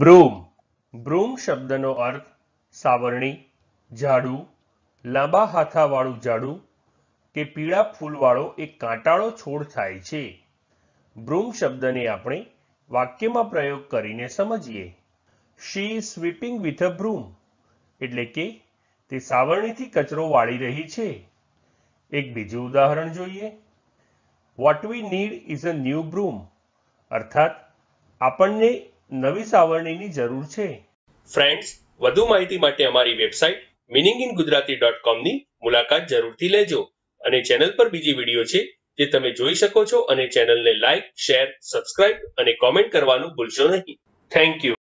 broom broom શબ્દનો અર્થ સાવરણી ઝાડુ લાંબા હાથાવાળું ઝાડુ કે પીળા ફૂલવાળો એક કાંટાળો છોડ થાય છે બ્રૂમ શબ્દને આપણે વાક્યમાં પ્રયોગ કરીને સમજીએ she sweeping with a broom એટલે કે તે સાવરણીથી કચરો વાળી રહી છે એક બીજું ઉદાહરણ જોઈએ what we need is a new broom અર્થાત આપણને નવી સાવરણીની જરૂર છે ફ્રેન્ડ્સ વધુ માહિતી માટે અમારી website meaning in Gujarati dot કોમની મુલાકાત જરૂરથી લેજો અને ચેનલ પર બીજી વિડીયો છે જે તમે જોઈ શકો છો અને ચેનલને લાઇક શેર સબસ્ક્રાઇબ અને કોમેન્ટ કરવાનું ભૂલશો નહીં થેન્ક યુ